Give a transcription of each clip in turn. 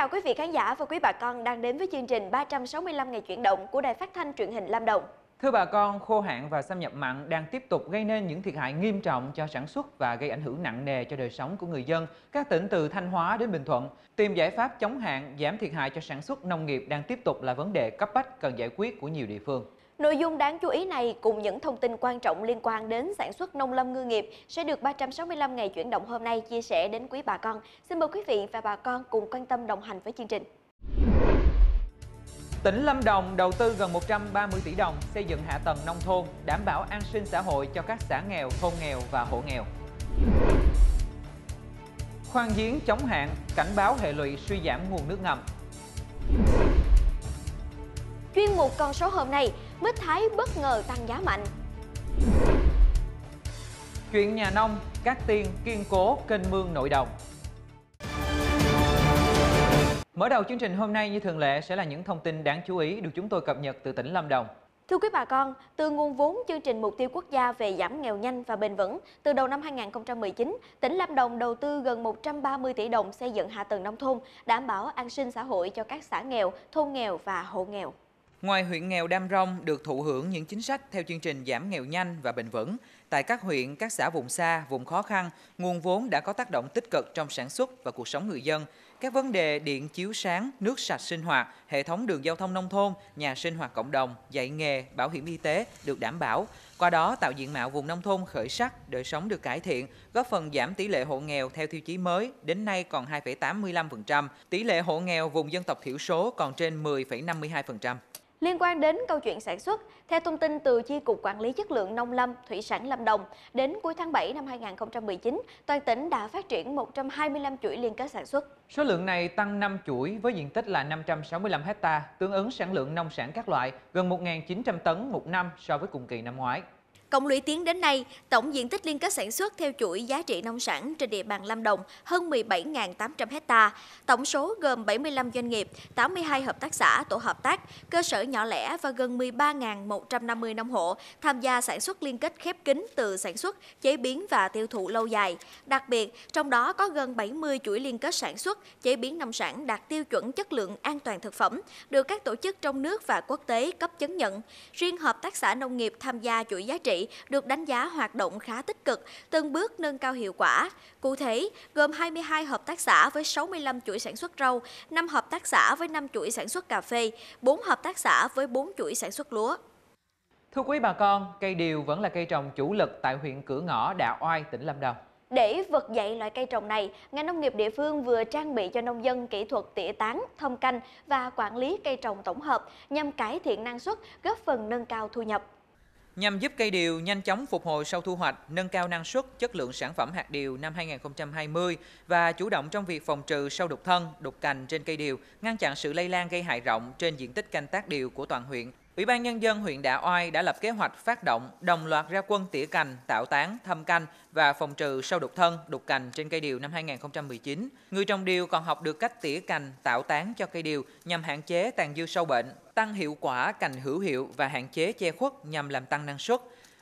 chào quý vị khán giả và quý bà con đang đến với chương trình 365 ngày chuyển động của Đài Phát thanh truyền hình Lam Đồng. Thưa bà con, khô hạn và xâm nhập mặn đang tiếp tục gây nên những thiệt hại nghiêm trọng cho sản xuất và gây ảnh hưởng nặng nề cho đời sống của người dân các tỉnh từ Thanh Hóa đến Bình Thuận. Tìm giải pháp chống hạn, giảm thiệt hại cho sản xuất nông nghiệp đang tiếp tục là vấn đề cấp bách cần giải quyết của nhiều địa phương. Nội dung đáng chú ý này cùng những thông tin quan trọng liên quan đến sản xuất nông lâm ngư nghiệp sẽ được 365 ngày chuyển động hôm nay chia sẻ đến quý bà con. Xin mời quý vị và bà con cùng quan tâm đồng hành với chương trình. Tỉnh Lâm Đồng đầu tư gần 130 tỷ đồng xây dựng hạ tầng nông thôn, đảm bảo an sinh xã hội cho các xã nghèo, thôn nghèo và hộ nghèo. Khoan giếng chống hạn, cảnh báo hệ lụy suy giảm nguồn nước ngầm. Chuyên mục con số hôm nay, mít Thái bất ngờ tăng giá mạnh. Chuyện nhà nông, các tiên kiên cố kênh mương nội đồng. Mở đầu chương trình hôm nay như thường lệ sẽ là những thông tin đáng chú ý được chúng tôi cập nhật từ tỉnh Lâm Đồng. Thưa quý bà con, từ nguồn vốn chương trình mục tiêu quốc gia về giảm nghèo nhanh và bền vững, từ đầu năm 2019, tỉnh Lâm Đồng đầu tư gần 130 tỷ đồng xây dựng hạ tầng nông thôn, đảm bảo an sinh xã hội cho các xã nghèo, thôn nghèo và hộ nghèo. Ngoài huyện nghèo Đam Rông được thụ hưởng những chính sách theo chương trình giảm nghèo nhanh và bền vững, tại các huyện, các xã vùng xa, vùng khó khăn, nguồn vốn đã có tác động tích cực trong sản xuất và cuộc sống người dân. Các vấn đề điện chiếu sáng, nước sạch sinh hoạt, hệ thống đường giao thông nông thôn, nhà sinh hoạt cộng đồng, dạy nghề, bảo hiểm y tế được đảm bảo. Qua đó tạo diện mạo vùng nông thôn khởi sắc, đời sống được cải thiện, góp phần giảm tỷ lệ hộ nghèo theo tiêu chí mới đến nay còn 2,85%, tỷ lệ hộ nghèo vùng dân tộc thiểu số còn trên 10,52%. Liên quan đến câu chuyện sản xuất, theo thông tin từ Chi cục Quản lý chất lượng nông lâm, thủy sản Lâm Đồng, đến cuối tháng 7 năm 2019, toàn tỉnh đã phát triển 125 chuỗi liên kết sản xuất. Số lượng này tăng 5 chuỗi với diện tích là 565 ha, tương ứng sản lượng nông sản các loại gần 1.900 tấn một năm so với cùng kỳ năm ngoái. Cộng lũy tiến đến nay, tổng diện tích liên kết sản xuất theo chuỗi giá trị nông sản trên địa bàn Lâm Đồng hơn 17.800 hecta, tổng số gồm 75 doanh nghiệp, 82 hợp tác xã, tổ hợp tác, cơ sở nhỏ lẻ và gần 13.150 nông hộ tham gia sản xuất liên kết khép kín từ sản xuất, chế biến và tiêu thụ lâu dài. Đặc biệt, trong đó có gần 70 chuỗi liên kết sản xuất, chế biến nông sản đạt tiêu chuẩn chất lượng an toàn thực phẩm, được các tổ chức trong nước và quốc tế cấp chứng nhận. Riêng hợp tác xã nông nghiệp tham gia chuỗi giá trị được đánh giá hoạt động khá tích cực, từng bước nâng cao hiệu quả. Cụ thể, gồm 22 hợp tác xã với 65 chuỗi sản xuất rau, 5 hợp tác xã với 5 chuỗi sản xuất cà phê, 4 hợp tác xã với 4 chuỗi sản xuất lúa. Thưa quý bà con, cây điều vẫn là cây trồng chủ lực tại huyện Cửa Ngõ, Đạ Oai, tỉnh Lâm Đồng. Để vực dậy loại cây trồng này, ngành nông nghiệp địa phương vừa trang bị cho nông dân kỹ thuật tỉa tán, thâm canh và quản lý cây trồng tổng hợp nhằm cải thiện năng suất, góp phần nâng cao thu nhập nhằm giúp cây điều nhanh chóng phục hồi sau thu hoạch, nâng cao năng suất, chất lượng sản phẩm hạt điều năm 2020 và chủ động trong việc phòng trừ sâu đục thân, đục cành trên cây điều, ngăn chặn sự lây lan gây hại rộng trên diện tích canh tác điều của toàn huyện. Ủy ban Nhân dân huyện Đạ Oai đã lập kế hoạch phát động đồng loạt ra quân tỉa cành, tạo tán, thâm canh và phòng trừ sâu đục thân, đục cành trên cây điều năm 2019. Người trồng điều còn học được cách tỉa cành, tạo tán cho cây điều nhằm hạn chế tàn dư sâu bệnh, tăng hiệu quả cành hữu hiệu và hạn chế che khuất nhằm làm tăng năng suất.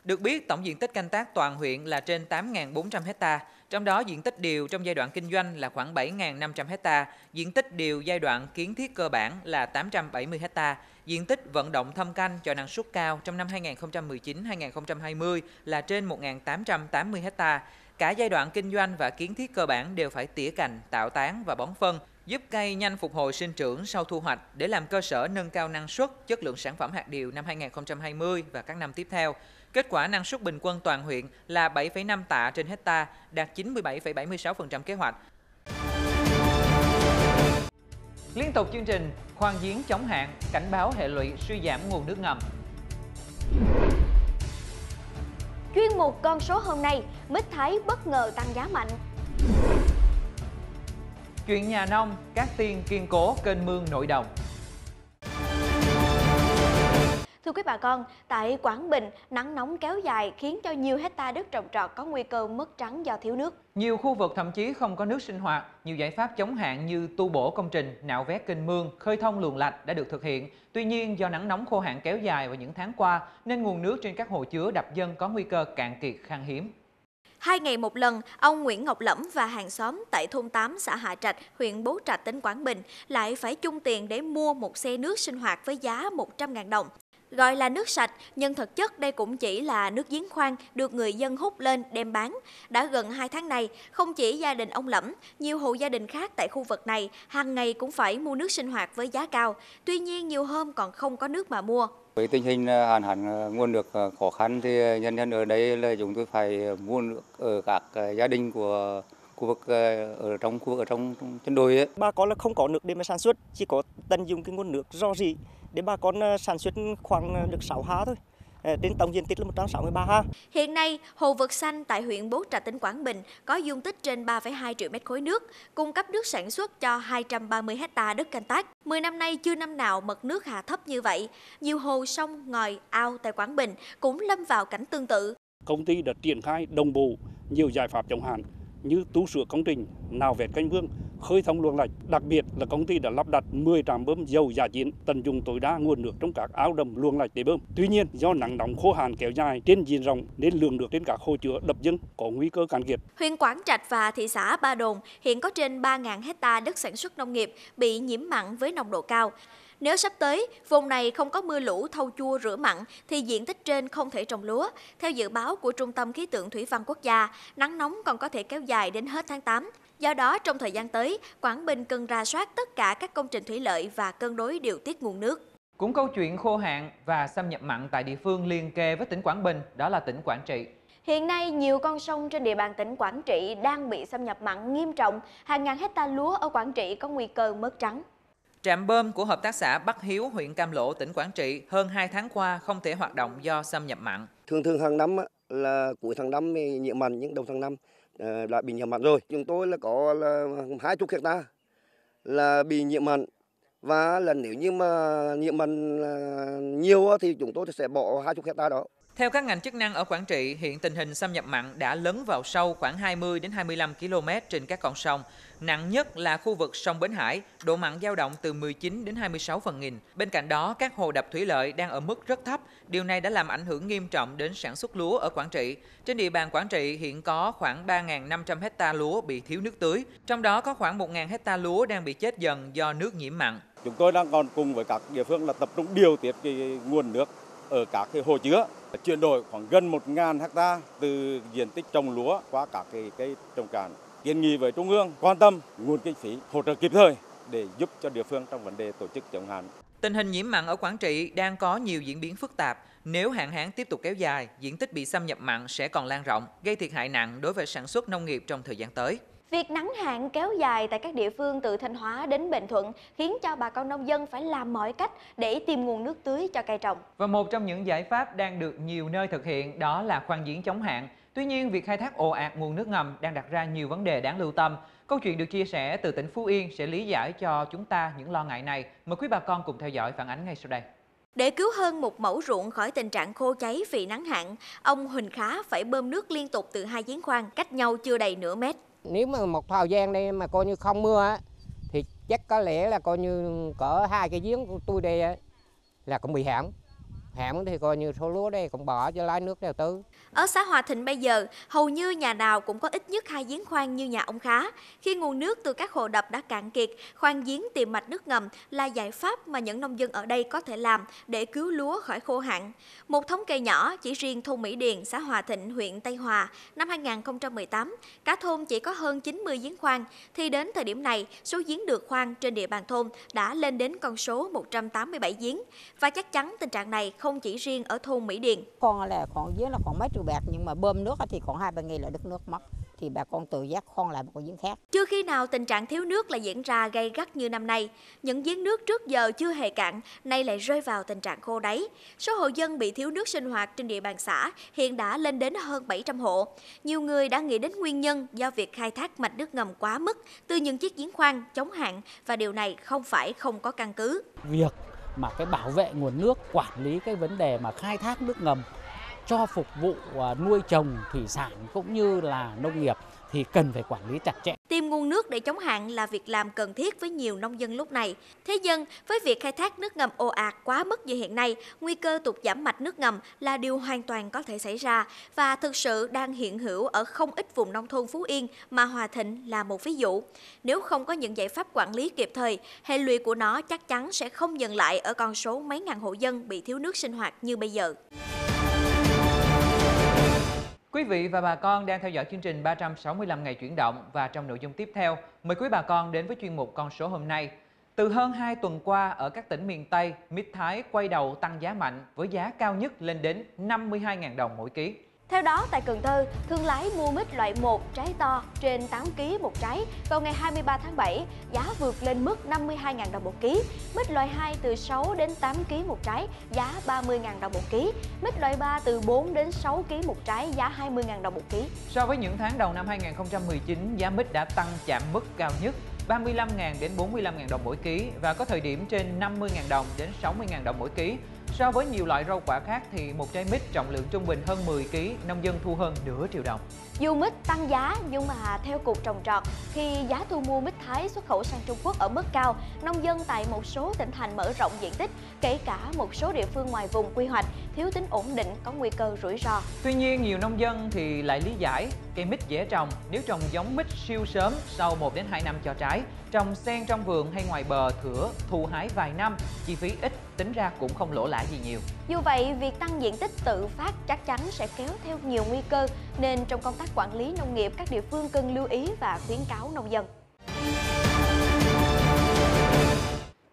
Được biết, tổng diện tích canh tác toàn huyện là trên 8.400 hecta, trong đó diện tích điều trong giai đoạn kinh doanh là khoảng 7.500 hecta, diện tích điều giai đoạn kiến thiết cơ bản là 870 hecta, diện tích vận động thâm canh cho năng suất cao trong năm 2019-2020 là trên 1.880 hecta. Cả giai đoạn kinh doanh và kiến thiết cơ bản đều phải tỉa cành, tạo tán và bón phân giúp cây nhanh phục hồi sinh trưởng sau thu hoạch để làm cơ sở nâng cao năng suất, chất lượng sản phẩm hạt điều năm 2020 và các năm tiếp theo. Kết quả năng suất bình quân toàn huyện là 7,5 tạ trên hecta, đạt 97,76% kế hoạch. Liên tục chương trình khoan giếng chống hạn cảnh báo hệ lụy suy giảm nguồn nước ngầm. Chuyên mục con số hôm nay, mít thái bất ngờ tăng giá mạnh. Chuyện nhà nông, các tiên kiên cố kênh mương nội đồng. Thưa quý bà con, tại Quảng Bình, nắng nóng kéo dài khiến cho nhiều hecta đất trồng trọt có nguy cơ mất trắng do thiếu nước. Nhiều khu vực thậm chí không có nước sinh hoạt, nhiều giải pháp chống hạn như tu bổ công trình, nạo vét kênh mương, khơi thông luồng lạch đã được thực hiện. Tuy nhiên, do nắng nóng khô hạn kéo dài vào những tháng qua, nên nguồn nước trên các hồ chứa đập dân có nguy cơ cạn kiệt khan hiếm. Hai ngày một lần, ông Nguyễn Ngọc Lẫm và hàng xóm tại thôn 8 xã Hạ Trạch, huyện Bố Trạch, tỉnh Quảng Bình lại phải chung tiền để mua một xe nước sinh hoạt với giá 100.000 đồng. Gọi là nước sạch, nhưng thực chất đây cũng chỉ là nước giếng khoan được người dân hút lên đem bán. Đã gần 2 tháng này không chỉ gia đình ông Lẫm, nhiều hộ gia đình khác tại khu vực này hàng ngày cũng phải mua nước sinh hoạt với giá cao. Tuy nhiên nhiều hôm còn không có nước mà mua. Với tình hình ờ, hạn hán ờ, nguồn nước ờ, khó khăn thì nhân dân ở đây là chúng tôi phải mua nước ở các gia đình của khu vực ở trong khu vực ở trong, chân đồi ấy. Bà con là không có nước để mà sản xuất, chỉ có tận dụng cái nguồn nước rò rỉ để bà con sản xuất khoảng được 6 ha thôi trên ờ, tổng diện tích là 163 ha. Hiện nay, hồ vực xanh tại huyện Bố Trạch tỉnh Quảng Bình có dung tích trên 3,2 triệu mét khối nước, cung cấp nước sản xuất cho 230 hecta đất canh tác. 10 năm nay chưa năm nào mực nước hạ thấp như vậy. Nhiều hồ sông, ngòi, ao tại Quảng Bình cũng lâm vào cảnh tương tự. Công ty đã triển khai đồng bộ nhiều giải pháp chống hạn như tu sửa công trình, nào vẹt canh mương, khơi thông luồng lạch. Đặc biệt là công ty đã lắp đặt 10 trạm bơm dầu giả chiến tận dụng tối đa nguồn nước trong các áo đầm luồng lạch để bơm. Tuy nhiên, do nắng nóng khô hạn kéo dài trên diện rộng nên lượng nước trên các hồ chứa đập dân có nguy cơ cạn kiệt. Huyện Quảng Trạch và thị xã Ba Đồn hiện có trên 3.000 hecta đất sản xuất nông nghiệp bị nhiễm mặn với nồng độ cao. Nếu sắp tới, vùng này không có mưa lũ thâu chua rửa mặn thì diện tích trên không thể trồng lúa. Theo dự báo của Trung tâm Khí tượng Thủy văn Quốc gia, nắng nóng còn có thể kéo dài đến hết tháng 8. Do đó, trong thời gian tới, Quảng Bình cần ra soát tất cả các công trình thủy lợi và cân đối điều tiết nguồn nước. Cũng câu chuyện khô hạn và xâm nhập mặn tại địa phương liên kề với tỉnh Quảng Bình, đó là tỉnh Quảng Trị. Hiện nay, nhiều con sông trên địa bàn tỉnh Quảng Trị đang bị xâm nhập mặn nghiêm trọng, hàng ngàn hecta lúa ở Quảng Trị có nguy cơ mất trắng. Trạm bơm của Hợp tác xã Bắc Hiếu, huyện Cam Lộ, tỉnh Quảng Trị hơn 2 tháng qua không thể hoạt động do xâm nhập mặn. Thường thường hàng năm là cuối tháng năm nhiễm mặn, những đầu tháng năm đã ờ, bị nhiễm mặn rồi. Chúng tôi là có là 20 hecta là bị nhiễm mặn và là nếu như mà nhiễm mặn ờ, nhiều thì chúng tôi sẽ bỏ 20 hecta đó. Theo các ngành chức năng ở Quảng Trị, hiện tình hình xâm nhập mặn đã lấn vào sâu khoảng 20 đến 25 km trên các con sông. Nặng nhất là khu vực sông Bến Hải, độ mặn dao động từ 19 đến 26 phần nghìn. Bên cạnh đó, các hồ đập thủy lợi đang ở mức rất thấp. Điều này đã làm ảnh hưởng nghiêm trọng đến sản xuất lúa ở Quảng Trị. Trên địa bàn Quảng Trị hiện có khoảng 3.500 hecta lúa bị thiếu nước tưới, trong đó có khoảng 1.000 hecta lúa đang bị chết dần do nước nhiễm mặn. Chúng tôi đang còn cùng với các địa phương là tập trung điều tiết cái nguồn nước ở các cái hồ chứa chuyển đổi khoảng gần 1.000 hecta từ diện tích trồng lúa qua các cái cây trồng cạn kiến nghị với Trung ương quan tâm nguồn kinh phí hỗ trợ kịp thời để giúp cho địa phương trong vấn đề tổ chức chống hạn. Tình hình nhiễm mặn ở Quảng Trị đang có nhiều diễn biến phức tạp. Nếu hạn hán tiếp tục kéo dài, diện tích bị xâm nhập mặn sẽ còn lan rộng, gây thiệt hại nặng đối với sản xuất nông nghiệp trong thời gian tới. Việc nắng hạn kéo dài tại các địa phương từ Thanh Hóa đến Bình Thuận khiến cho bà con nông dân phải làm mọi cách để tìm nguồn nước tưới cho cây trồng. Và một trong những giải pháp đang được nhiều nơi thực hiện đó là khoan giếng chống hạn. Tuy nhiên, việc khai thác ồ ạt nguồn nước ngầm đang đặt ra nhiều vấn đề đáng lưu tâm. Câu chuyện được chia sẻ từ tỉnh Phú Yên sẽ lý giải cho chúng ta những lo ngại này. Mời quý bà con cùng theo dõi phản ánh ngay sau đây. Để cứu hơn một mẫu ruộng khỏi tình trạng khô cháy vì nắng hạn, ông Huỳnh Khá phải bơm nước liên tục từ hai giếng khoan cách nhau chưa đầy nửa mét. Nếu mà một thời gian đây mà coi như không mưa á, thì chắc có lẽ là coi như cỡ hai cái giếng của tôi đây á, là cũng bị hãm. Hãm thì coi như số lúa đây cũng bỏ cho lái nước đầu tư ở xã Hòa Thịnh bây giờ, hầu như nhà nào cũng có ít nhất hai giếng khoan như nhà ông Khá. Khi nguồn nước từ các hồ đập đã cạn kiệt, khoan giếng tìm mạch nước ngầm là giải pháp mà những nông dân ở đây có thể làm để cứu lúa khỏi khô hạn. Một thống kê nhỏ chỉ riêng thôn Mỹ Điền, xã Hòa Thịnh, huyện Tây Hòa, năm 2018, cả thôn chỉ có hơn 90 giếng khoan, thì đến thời điểm này, số giếng được khoan trên địa bàn thôn đã lên đến con số 187 giếng. Và chắc chắn tình trạng này không chỉ riêng ở thôn Mỹ Điền. Còn là còn giếng là còn mấy hết bạc nhưng mà bơm nước thì còn hai ba ngày là đứt nước mất thì bà con tự giác khoan lại một cái giếng khác. Chưa khi nào tình trạng thiếu nước lại diễn ra gây gắt như năm nay. Những giếng nước trước giờ chưa hề cạn, nay lại rơi vào tình trạng khô đáy. Số hộ dân bị thiếu nước sinh hoạt trên địa bàn xã hiện đã lên đến hơn 700 hộ. Nhiều người đã nghĩ đến nguyên nhân do việc khai thác mạch nước ngầm quá mức từ những chiếc giếng khoan chống hạn và điều này không phải không có căn cứ. Việc mà cái bảo vệ nguồn nước, quản lý cái vấn đề mà khai thác nước ngầm cho phục vụ à, nuôi trồng thủy sản cũng như là nông nghiệp thì cần phải quản lý chặt chẽ. Tìm nguồn nước để chống hạn là việc làm cần thiết với nhiều nông dân lúc này. Thế nhưng, với việc khai thác nước ngầm ồ ạt quá mức như hiện nay, nguy cơ tụt giảm mạch nước ngầm là điều hoàn toàn có thể xảy ra và thực sự đang hiện hữu ở không ít vùng nông thôn Phú Yên mà Hòa Thịnh là một ví dụ. Nếu không có những giải pháp quản lý kịp thời, hệ lụy của nó chắc chắn sẽ không dừng lại ở con số mấy ngàn hộ dân bị thiếu nước sinh hoạt như bây giờ. Quý vị và bà con đang theo dõi chương trình 365 ngày chuyển động và trong nội dung tiếp theo, mời quý bà con đến với chuyên mục Con số hôm nay. Từ hơn 2 tuần qua ở các tỉnh miền Tây, mít Thái quay đầu tăng giá mạnh với giá cao nhất lên đến 52.000 đồng mỗi ký. Theo đó, tại Cần Thơ, thương lái mua mít loại 1 trái to trên 8 kg một trái vào ngày 23 tháng 7, giá vượt lên mức 52.000 đồng một ký. Mít loại 2 từ 6 đến 8 kg một trái, giá 30.000 đồng một ký. Mít loại 3 từ 4 đến 6 kg một trái, giá 20.000 đồng một ký. So với những tháng đầu năm 2019, giá mít đã tăng chạm mức cao nhất 35.000 đến 45.000 đồng mỗi ký và có thời điểm trên 50.000 đồng đến 60.000 đồng mỗi ký. So với nhiều loại rau quả khác thì một trái mít trọng lượng trung bình hơn 10 kg, nông dân thu hơn nửa triệu đồng. Dù mít tăng giá nhưng mà theo cục trồng trọt khi giá thu mua mít Thái xuất khẩu sang Trung Quốc ở mức cao. Nông dân tại một số tỉnh thành mở rộng diện tích, kể cả một số địa phương ngoài vùng quy hoạch thiếu tính ổn định có nguy cơ rủi ro. Tuy nhiên nhiều nông dân thì lại lý giải cây mít dễ trồng nếu trồng giống mít siêu sớm sau 1 đến 2 năm cho trái, trồng xen trong vườn hay ngoài bờ thửa thu hái vài năm, chi phí ít tính ra cũng không lỗ lãi gì nhiều. Dù vậy, việc tăng diện tích tự phát chắc chắn sẽ kéo theo nhiều nguy cơ, nên trong công tác quản lý nông nghiệp, các địa phương cần lưu ý và khuyến cáo nông dân.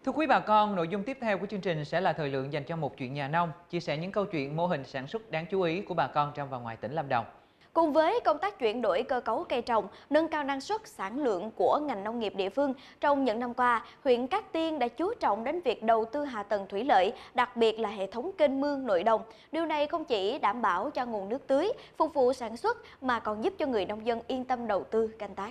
Thưa quý bà con, nội dung tiếp theo của chương trình sẽ là thời lượng dành cho một chuyện nhà nông, chia sẻ những câu chuyện mô hình sản xuất đáng chú ý của bà con trong và ngoài tỉnh Lâm Đồng. Cùng với công tác chuyển đổi cơ cấu cây trồng, nâng cao năng suất sản lượng của ngành nông nghiệp địa phương, trong những năm qua, huyện Cát Tiên đã chú trọng đến việc đầu tư hạ tầng thủy lợi, đặc biệt là hệ thống kênh mương nội đồng. Điều này không chỉ đảm bảo cho nguồn nước tưới, phục vụ sản xuất mà còn giúp cho người nông dân yên tâm đầu tư canh tác.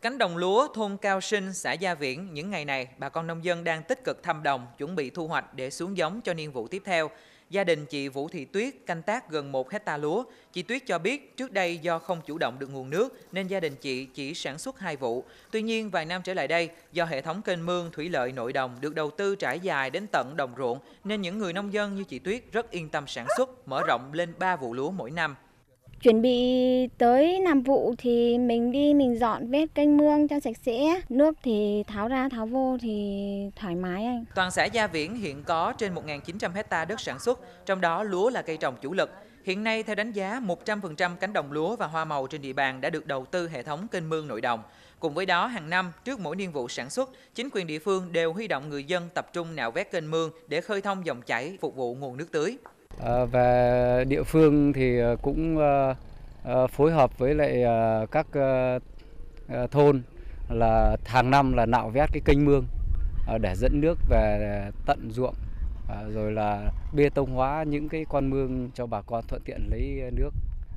Cánh đồng lúa thôn Cao Sinh, xã Gia Viễn những ngày này, bà con nông dân đang tích cực thăm đồng, chuẩn bị thu hoạch để xuống giống cho niên vụ tiếp theo. Gia đình chị Vũ Thị Tuyết canh tác gần 1 hecta lúa. Chị Tuyết cho biết trước đây do không chủ động được nguồn nước nên gia đình chị chỉ sản xuất hai vụ. Tuy nhiên vài năm trở lại đây, do hệ thống kênh mương thủy lợi nội đồng được đầu tư trải dài đến tận đồng ruộng nên những người nông dân như chị Tuyết rất yên tâm sản xuất, mở rộng lên 3 vụ lúa mỗi năm. Chuẩn bị tới làm vụ thì mình đi mình dọn vết canh mương cho sạch sẽ, nước thì tháo ra tháo vô thì thoải mái anh. Toàn xã Gia Viễn hiện có trên 1.900 hecta đất sản xuất, trong đó lúa là cây trồng chủ lực. Hiện nay, theo đánh giá, 100% cánh đồng lúa và hoa màu trên địa bàn đã được đầu tư hệ thống kênh mương nội đồng. Cùng với đó, hàng năm, trước mỗi niên vụ sản xuất, chính quyền địa phương đều huy động người dân tập trung nạo vét kênh mương để khơi thông dòng chảy, phục vụ nguồn nước tưới. Ờ, về địa phương thì ờ, cũng ờ, phối hợp với lại các thôn là hàng năm là nạo vét cái kênh mương để dẫn nước về tận ruộng rồi là bê tông hóa những cái con mương cho bà con thuận tiện lấy nước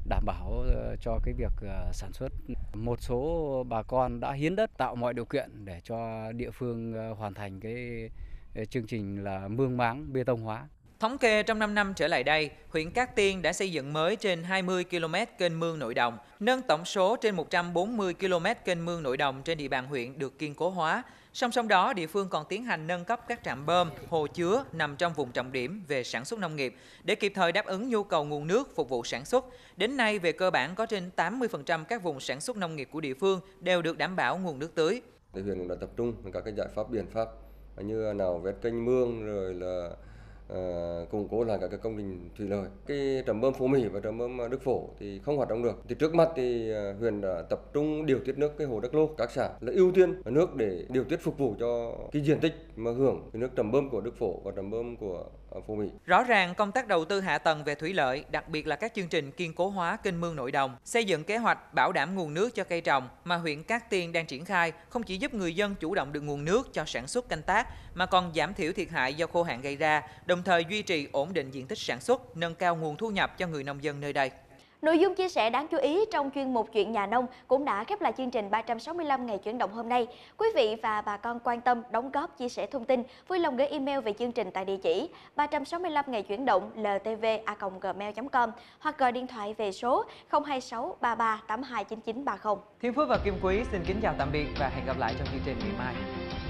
đảm bảo cho cái việc sản xuất. Một số bà con đã hiến đất tạo mọi điều kiện để cho địa phương hoàn thành cái chương trình là mương máng bê tông hóa. Thống kê trong 5 năm trở lại đây, huyện Cát Tiên đã xây dựng mới trên 20 km kênh mương nội đồng, nâng tổng số trên 140 km kênh mương nội đồng trên địa bàn huyện được kiên cố hóa. Song song đó, địa phương còn tiến hành nâng cấp các trạm bơm, hồ chứa nằm trong vùng trọng điểm về sản xuất nông nghiệp để kịp thời đáp ứng nhu cầu nguồn nước phục vụ sản xuất. Đến nay, về cơ bản có trên 80% các vùng sản xuất nông nghiệp của địa phương đều được đảm bảo nguồn nước tưới. Huyện đã tập trung các cái giải pháp biện pháp như nào vét kênh mương rồi là Ờ, củng cố lại các cái công trình thủy lợi. Cái trạm bơm Phú Mỹ và trạm bơm ờ, Đức Phổ thì không hoạt động được. Thì trước mắt thì ờ, huyện đã tập trung điều tiết nước cái hồ Đắc Lô, các xã là ưu tiên nước để điều tiết phục vụ cho cái diện tích mà hưởng cái nước trạm bơm của Đức Phổ và trạm bơm của ở Phú Mỹ. Rõ ràng công tác đầu tư hạ tầng về thủy lợi, đặc biệt là các chương trình kiên cố hóa kênh mương nội đồng, xây dựng kế hoạch bảo đảm nguồn nước cho cây trồng mà huyện Cát Tiên đang triển khai không chỉ giúp người dân chủ động được nguồn nước cho sản xuất canh tác mà còn giảm thiểu thiệt hại do khô hạn gây ra, đồng thời duy trì ổn định diện tích sản xuất, nâng cao nguồn thu nhập cho người nông dân nơi đây. Nội dung chia sẻ đáng chú ý trong chuyên mục Chuyện nhà nông cũng đã khép lại chương trình 365 ngày chuyển động hôm nay. Quý vị và bà con quan tâm, đóng góp, chia sẻ thông tin, vui lòng gửi email về chương trình tại địa chỉ 365 ngày chuyển động ltv.gmail.com hoặc gọi điện thoại về số 026 33 82 Thiên Phước và Kim Quý xin kính chào tạm biệt và hẹn gặp lại trong chương trình ngày mai.